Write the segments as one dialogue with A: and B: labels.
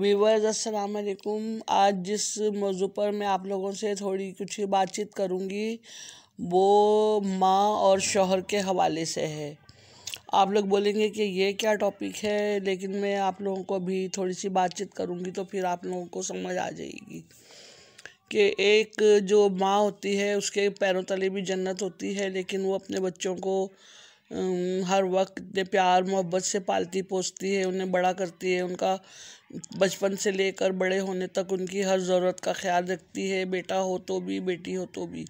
A: viewers अस्सलाम वालेकुम आज जिस मौजू पर मैं आप लोगों से थोड़ी कुछ बातचीत करूँगी वो माँ और शोहर के हवाले से है आप लोग बोलेंगे कि ये क्या टॉपिक है लेकिन मैं आप लोगों को भी थोड़ी सी बातचीत करूँगी तो फिर आप लोगों को समझ आ जाएगी कि एक जो माँ होती है उसके पैरों तले भी जन्नत होती है लेकिन वो अपने बच्चों को हर वक्त इतने प्यार मोहब्बत से पालती पोसती है उन्हें बड़ा करती है उनका बचपन से लेकर बड़े होने तक उनकी हर ज़रूरत का ख्याल रखती है बेटा हो तो भी बेटी हो तो भी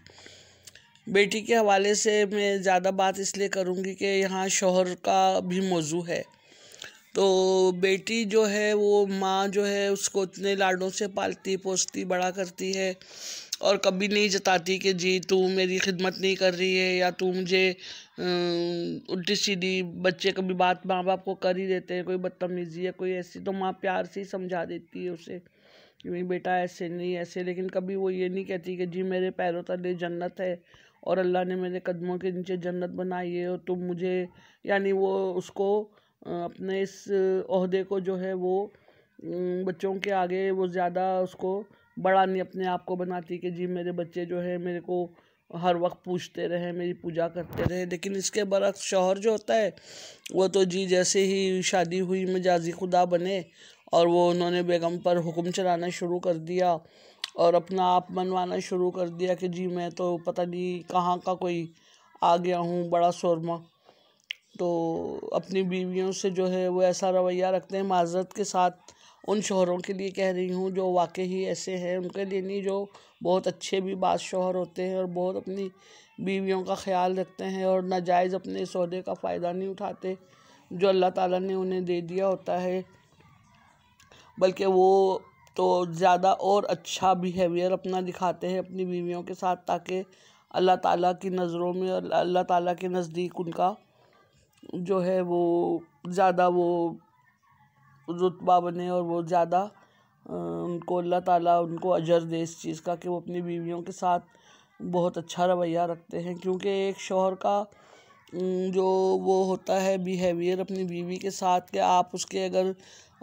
A: बेटी के हवाले से मैं ज़्यादा बात इसलिए करूँगी कि यहाँ शोहर का भी मौजू है तो बेटी जो है वो माँ जो है उसको इतने लाडों से पालती पोसती बड़ा करती है और कभी नहीं जताती कि जी तू मेरी खिदमत नहीं कर रही है या तू मुझे उल्टी सीधी बच्चे कभी बात माँ बाप को कर ही देते हैं कोई बदतमीज़ी है कोई ऐसी तो माँ प्यार से ही समझा देती है उसे कि भाई बेटा ऐसे नहीं ऐसे लेकिन कभी वो ये नहीं कहती कि जी मेरे पैरों तले जन्नत है और अल्लाह ने मेरे कदमों के नीचे जन्नत बनाई है और तुम मुझे यानी वो उसको अपने इस अहदे को जो है वो बच्चों के आगे वो ज़्यादा उसको बड़ा नहीं अपने आप को बनाती कि जी मेरे बच्चे जो है मेरे को हर वक्त पूछते रहे मेरी पूजा करते रहे लेकिन इसके बरक्स शोहर जो होता है वो तो जी जैसे ही शादी हुई मजाजी खुदा बने और वो उन्होंने बेगम पर हुक्म चलाना शुरू कर दिया और अपना आप मनवाना शुरू कर दिया कि जी मैं तो पता नहीं कहाँ का कोई आ गया हूँ बड़ा शोरमा तो अपनी बीवियों से जो है वो ऐसा रवैया रखते हैं माजरत के साथ उन शोहरों के लिए कह रही हूँ जो वाकई ही ऐसे हैं उनके लिए नहीं जो बहुत अच्छे भी बात शोहर होते हैं और बहुत अपनी बीवियों का ख्याल रखते हैं और नाजायज़ अपने सौदे का फ़ायदा नहीं उठाते जो अल्लाह ताला ने उन्हें दे दिया होता है बल्कि वो तो ज़्यादा और अच्छा बिहेवियर अपना दिखाते हैं अपनी बीवियों के साथ ताकि अल्लाह ताला की नज़रों में और अल्लाह ताला के नज़दीक उनका जो है वो ज़्यादा वो रुतबा बने और वो ज़्यादा उनको अल्लाह ताला उनको अजर दे इस चीज़ का कि वो अपनी बीवियों के साथ बहुत अच्छा रवैया रखते हैं क्योंकि एक शोहर का जो वो होता है बिहेवियर अपनी बीवी के साथ के आप उसके अगर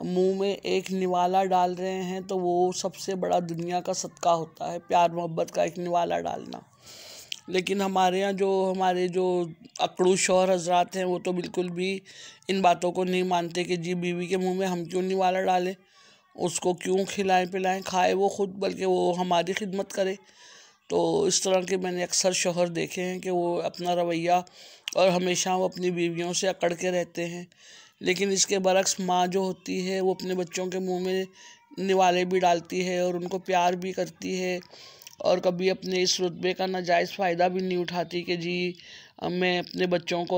A: मुंह में एक निवाला डाल रहे हैं तो वो सबसे बड़ा दुनिया का सदका होता है प्यार मोहब्बत का एक निवाला डालना लेकिन हमारे यहाँ जो हमारे जो अकड़ू शोहर हजरात हैं वो तो बिल्कुल भी इन बातों को नहीं मानते कि जी बीवी के मुंह में हम क्यों नहीं वाला डालें उसको क्यों खिलाएं पिलाएं खाए वो खुद बल्कि वो हमारी खिदमत करे तो इस तरह के मैंने अक्सर शोहर देखे हैं कि वो अपना रवैया और हमेशा वो अपनी बीवियों से अकड़ के रहते हैं लेकिन इसके बरक्स माँ जो होती है वो अपने बच्चों के मुँह में निवाले भी डालती है और उनको प्यार भी करती है और कभी अपने इस रुतबे का नाजायज़ फ़ायदा भी नहीं उठाती कि जी मैं अपने बच्चों को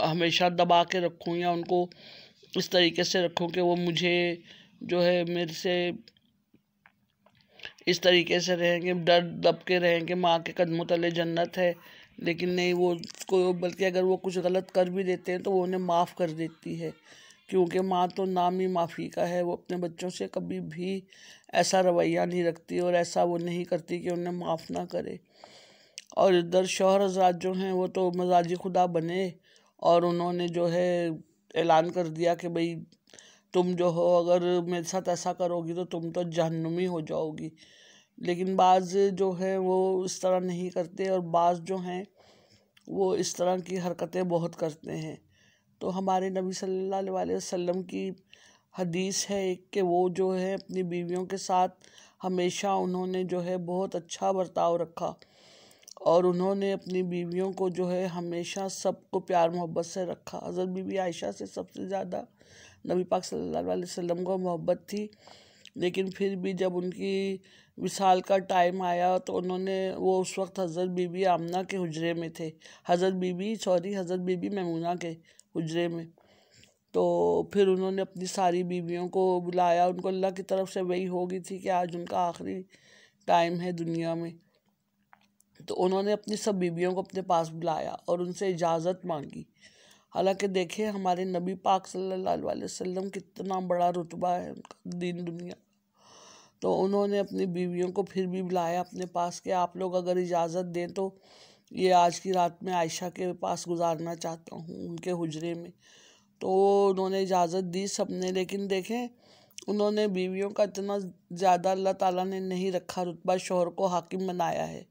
A: हमेशा दबा के रखूँ या उनको इस तरीके से रखूँ कि वो मुझे जो है मेरे से इस तरीके से रहेंगे डर दब के रहेंगे माँ के कदमों तले जन्नत है लेकिन नहीं वो को बल्कि अगर वो कुछ गलत कर भी देते हैं तो वो उन्हें माफ़ कर देती है क्योंकि माँ तो नाम ही माफ़ी का है वो अपने बच्चों से कभी भी ऐसा रवैया नहीं रखती और ऐसा वो नहीं करती कि उन्हें माफ़ ना करे और इधर शोहर हजरात जो हैं वो तो मजाजी खुदा बने और उन्होंने जो है ऐलान कर दिया कि भाई तुम जो हो अगर मेरे साथ ऐसा करोगी तो तुम तो जहनुमी हो जाओगी लेकिन बाज़ जो है वो इस तरह नहीं करते और बाज़ जो हैं वो इस तरह की हरकतें बहुत करते हैं तो हमारे नबी सल्लल्लाहु अलैहि वसल्लम की हदीस है एक कि वो जो है अपनी बीवियों के साथ हमेशा उन्होंने जो है बहुत अच्छा बर्ताव रखा और उन्होंने अपनी बीवियों को जो है हमेशा सबको प्यार मोहब्बत से रखा हज़रत बीबी आयशा से सबसे ज़्यादा नबी पाक सल्लल्लाहु अलैहि वसल्लम को मोहब्बत थी लेकिन फिर भी जब उनकी विशाल का टाइम आया तो उन्होंने वो उस वक्त हज़रत बीबी आमना के हजरे में थे हज़रत बीबी सॉरी हज़रत बीबी ममूना के उजरे में तो फिर उन्होंने अपनी सारी बीवियों को बुलाया उनको अल्लाह की तरफ से वही हो गई थी कि आज उनका आखिरी टाइम है दुनिया में तो उन्होंने अपनी सब बीवियों को अपने पास बुलाया और उनसे इजाज़त मांगी हालांकि देखें हमारे नबी पाक सल्लल्लाहु अलैहि वसल्लम कितना बड़ा रुतबा है उनका दीन दुनिया तो उन्होंने अपनी बीवियों को फिर भी बुलाया अपने पास कि आप लोग अगर इजाज़त दें तो ये आज की रात में आयशा के पास गुजारना चाहता हूँ उनके हुजरे में तो उन्होंने इजाज़त दी सबने लेकिन देखें उन्होंने बीवियों का इतना ज़्यादा अल्लाह ताला ने नहीं रखा रुतबा शोहर को हाकिम बनाया है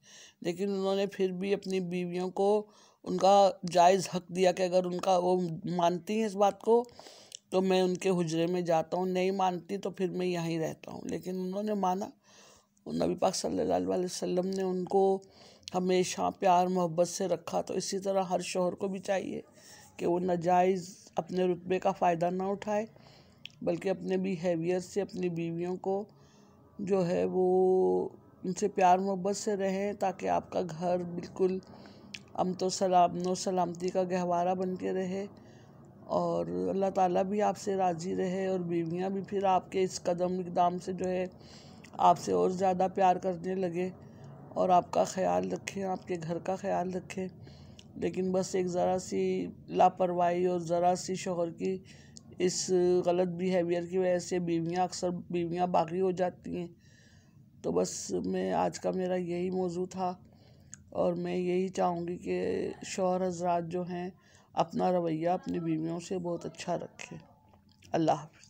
A: लेकिन उन्होंने फिर भी अपनी बीवियों को उनका जायज़ हक दिया कि अगर उनका वो मानती हैं इस बात को तो मैं उनके हुजरे में जाता हूँ नहीं मानती तो फिर मैं यहीं रहता हूँ लेकिन उन्होंने माना नबी पाक सल्लल्लाहु अलैहि वसल्लम ने उनको हमेशा प्यार मोहब्बत से रखा तो इसी तरह हर शोहर को भी चाहिए कि वो नाजायज़ अपने रुतबे का फ़ायदा ना उठाए बल्कि अपने भी हैवियर से अपनी बीवियों को जो है वो उनसे प्यार मोहब्बत से रहें ताकि आपका घर बिल्कुल अम तो सलाम नो सलामती का गहवारा बन के रहे और अल्लाह ताला भी आपसे राज़ी रहे और बीवियां भी फिर आपके इस कदम इकदाम से जो है आपसे और ज़्यादा प्यार करने लगे और आपका ख्याल रखें आपके घर का ख्याल रखें लेकिन बस एक ज़रा सी लापरवाही और ज़रा सी शोहर की इस गलत बिहेवियर की वजह से बीवियाँ अक्सर बीवियाँ बागी हो जाती हैं तो बस मैं आज का मेरा यही मौजू था और मैं यही चाहूँगी कि शोहर हजरात जो हैं अपना रवैया अपनी बीवियों से बहुत अच्छा रखें अल्लाह हाफि